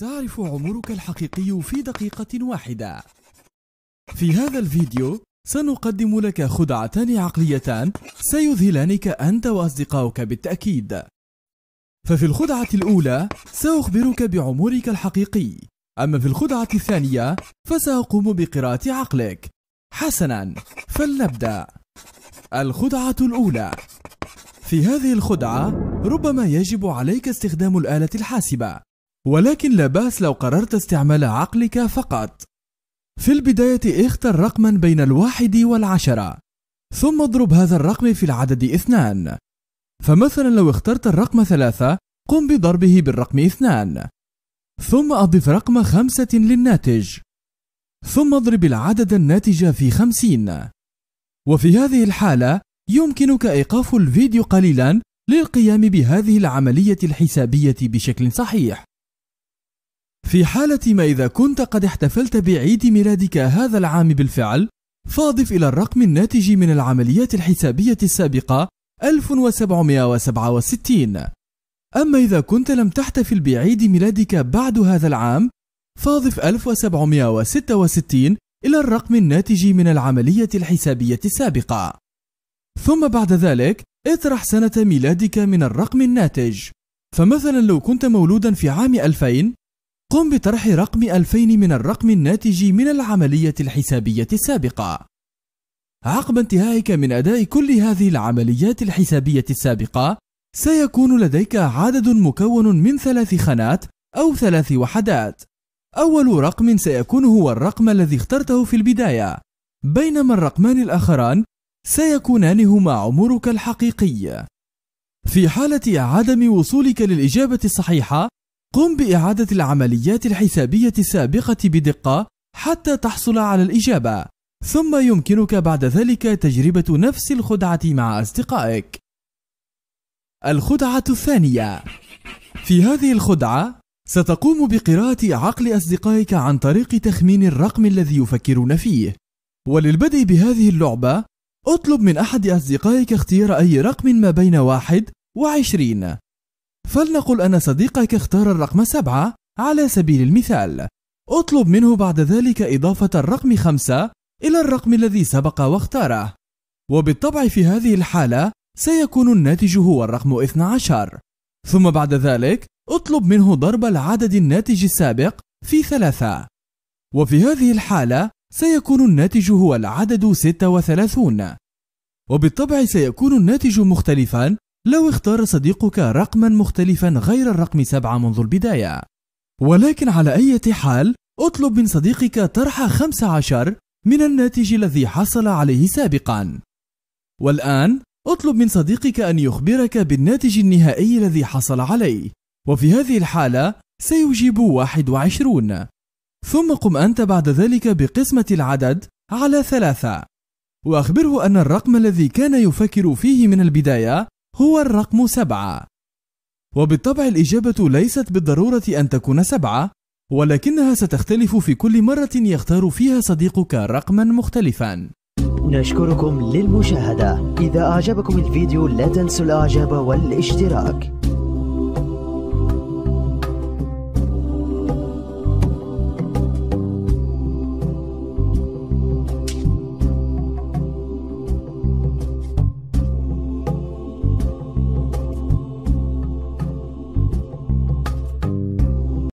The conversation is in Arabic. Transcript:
تعرف عمرك الحقيقي في دقيقة واحدة في هذا الفيديو سنقدم لك خدعتان عقليتان سيذهلانك أنت وأصدقائك بالتأكيد ففي الخدعة الأولى سأخبرك بعمرك الحقيقي أما في الخدعة الثانية فسأقوم بقراءة عقلك حسنا فلنبدأ الخدعة الأولى في هذه الخدعة ربما يجب عليك استخدام الآلة الحاسبة ولكن لا بأس لو قررت استعمال عقلك فقط. في البداية اختر رقما بين الواحد والعشرة، ثم اضرب هذا الرقم في العدد اثنان. فمثلا لو اخترت الرقم ثلاثة، قم بضربه بالرقم اثنان. ثم أضف رقم خمسة للناتج. ثم اضرب العدد الناتج في خمسين. وفي هذه الحالة يمكنك إيقاف الفيديو قليلا للقيام بهذه العملية الحسابية بشكل صحيح. في حالة ما إذا كنت قد احتفلت بعيد ميلادك هذا العام بالفعل فاضف إلى الرقم الناتج من العمليات الحسابية السابقة 1767 أما إذا كنت لم تحتفل بعيد ميلادك بعد هذا العام فاضف 1766 إلى الرقم الناتج من العملية الحسابية السابقة ثم بعد ذلك اطرح سنة ميلادك من الرقم الناتج فمثلا لو كنت مولودا في عام 2000 قم بطرح رقم 2000 من الرقم الناتج من العملية الحسابية السابقة. عقب انتهائك من أداء كل هذه العمليات الحسابية السابقة، سيكون لديك عدد مكون من ثلاث خانات أو ثلاث وحدات. أول رقم سيكون هو الرقم الذي اخترته في البداية، بينما الرقمان الآخران سيكونان هما عمرك الحقيقي. في حالة عدم وصولك للإجابة الصحيحة، قم بإعادة العمليات الحسابية السابقة بدقة حتى تحصل على الإجابة، ثم يمكنك بعد ذلك تجربة نفس الخدعة مع أصدقائك. الخدعة الثانية في هذه الخدعة ستقوم بقراءة عقل أصدقائك عن طريق تخمين الرقم الذي يفكرون فيه. وللبدء بهذه اللعبة، اطلب من أحد أصدقائك اختيار أي رقم ما بين واحد وعشرين فلنقل أن صديقك اختار الرقم سبعة على سبيل المثال اطلب منه بعد ذلك إضافة الرقم خمسة إلى الرقم الذي سبق واختاره وبالطبع في هذه الحالة سيكون الناتج هو الرقم 12 ثم بعد ذلك اطلب منه ضرب العدد الناتج السابق في ثلاثة وفي هذه الحالة سيكون الناتج هو العدد 36 وبالطبع سيكون الناتج مختلفا لو اختار صديقك رقما مختلفا غير الرقم سبعة منذ البداية ولكن على أي حال اطلب من صديقك طرح 15 من الناتج الذي حصل عليه سابقا والآن اطلب من صديقك أن يخبرك بالناتج النهائي الذي حصل عليه وفي هذه الحالة سيجيب 21 ثم قم أنت بعد ذلك بقسمة العدد على ثلاثة وأخبره أن الرقم الذي كان يفكر فيه من البداية هو الرقم سبعة وبالطبع الإجابة ليست بالضرورة أن تكون سبعة ولكنها ستختلف في كل مرة يختار فيها صديقك رقما مختلفا نشكركم للمشاهدة إذا أعجبكم الفيديو لا تنسوا الإعجاب والاشتراك